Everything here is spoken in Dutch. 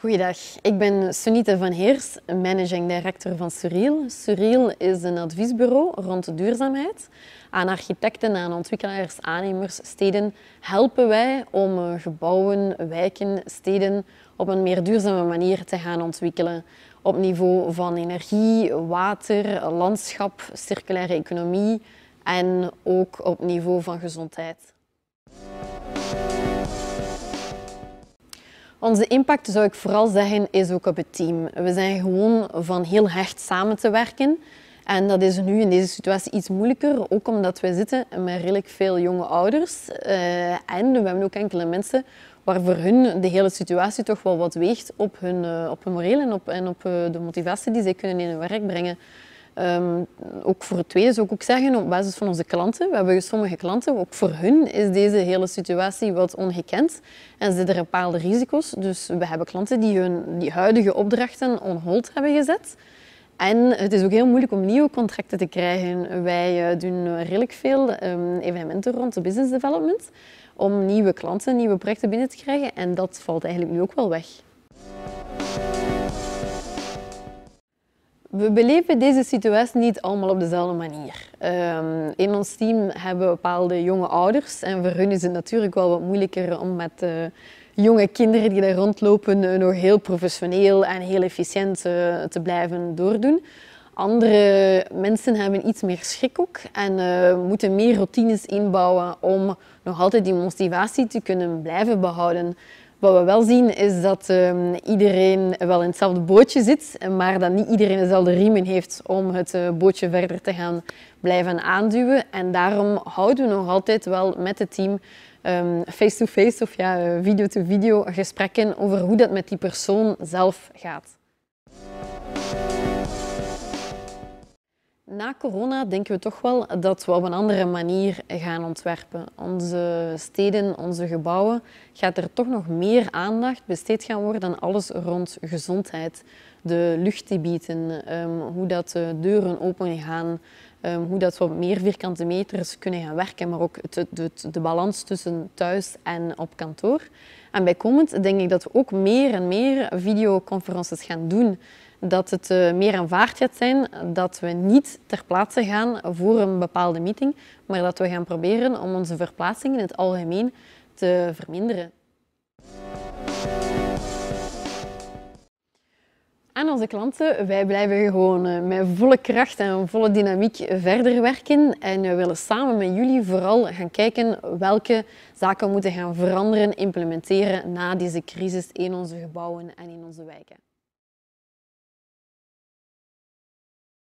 Goeiedag, ik ben Sunita van Heers, managing director van Suriel. Suriel is een adviesbureau rond duurzaamheid. Aan architecten, aan ontwikkelaars, aannemers, steden helpen wij om eh, gebouwen, wijken, steden op een meer duurzame manier te gaan ontwikkelen. Op niveau van energie, water, landschap, circulaire economie en ook op niveau van gezondheid. Onze impact, zou ik vooral zeggen, is ook op het team. We zijn gewoon van heel hecht samen te werken. En dat is nu in deze situatie iets moeilijker, ook omdat we zitten met redelijk veel jonge ouders. Eh, en we hebben ook enkele mensen waar voor hun de hele situatie toch wel wat weegt op hun, eh, op hun moreel en op, en op eh, de motivatie die zij kunnen in hun werk brengen. Ehm, ook voor het tweede zou ik ook zeggen, op basis van onze klanten. We hebben sommige klanten, ook voor hun is deze hele situatie wat ongekend. En zitten er bepaalde risico's. Dus we hebben klanten die hun die huidige opdrachten on hold hebben gezet. En het is ook heel moeilijk om nieuwe contracten te krijgen. Wij eh, doen eh, redelijk veel ehm, evenementen rond de business development om nieuwe klanten, nieuwe projecten binnen te krijgen. En dat valt eigenlijk nu ook wel weg. We beleven deze situatie niet allemaal op dezelfde manier. Ehm, in ons team hebben we bepaalde jonge ouders en voor hun is het natuurlijk wel wat moeilijker om met eh, jonge kinderen die daar rondlopen eh, nog heel professioneel en heel efficiënt eh, te blijven doordoen. Andere mensen hebben iets meer schrik ook en moeten meer routines inbouwen om nog altijd die motivatie te kunnen blijven behouden. Wat we wel zien is dat ehm, iedereen wel in hetzelfde bootje zit, maar dat niet iedereen dezelfde riemen heeft om het eh, bootje verder te gaan blijven aanduwen. En daarom houden we nog altijd wel met het team ehm, face-to-face of ja, video to -video gesprekken over hoe dat met die persoon zelf gaat. na corona denken we toch wel dat we op een andere manier gaan ontwerpen. Onze steden, onze gebouwen, gaat er toch nog meer aandacht besteed gaan worden aan alles rond gezondheid. De lucht die bieden, ehm, hoe dat de deuren open gaan, ehm, hoe dat we op meer vierkante meters kunnen gaan werken, maar ook de, de, de balans tussen thuis en op kantoor. En bijkomend denk ik dat we ook meer en meer videoconferences gaan doen dat het eh, meer een gaat zijn, dat we niet ter plaatse gaan voor een bepaalde meeting, maar dat we gaan proberen om onze verplaatsing in het algemeen te verminderen. Aan onze klanten, wij blijven gewoon eh, met volle kracht en volle dynamiek verder werken. En we willen samen met jullie vooral gaan kijken welke zaken we moeten gaan veranderen, implementeren na deze crisis in onze gebouwen en in onze wijken.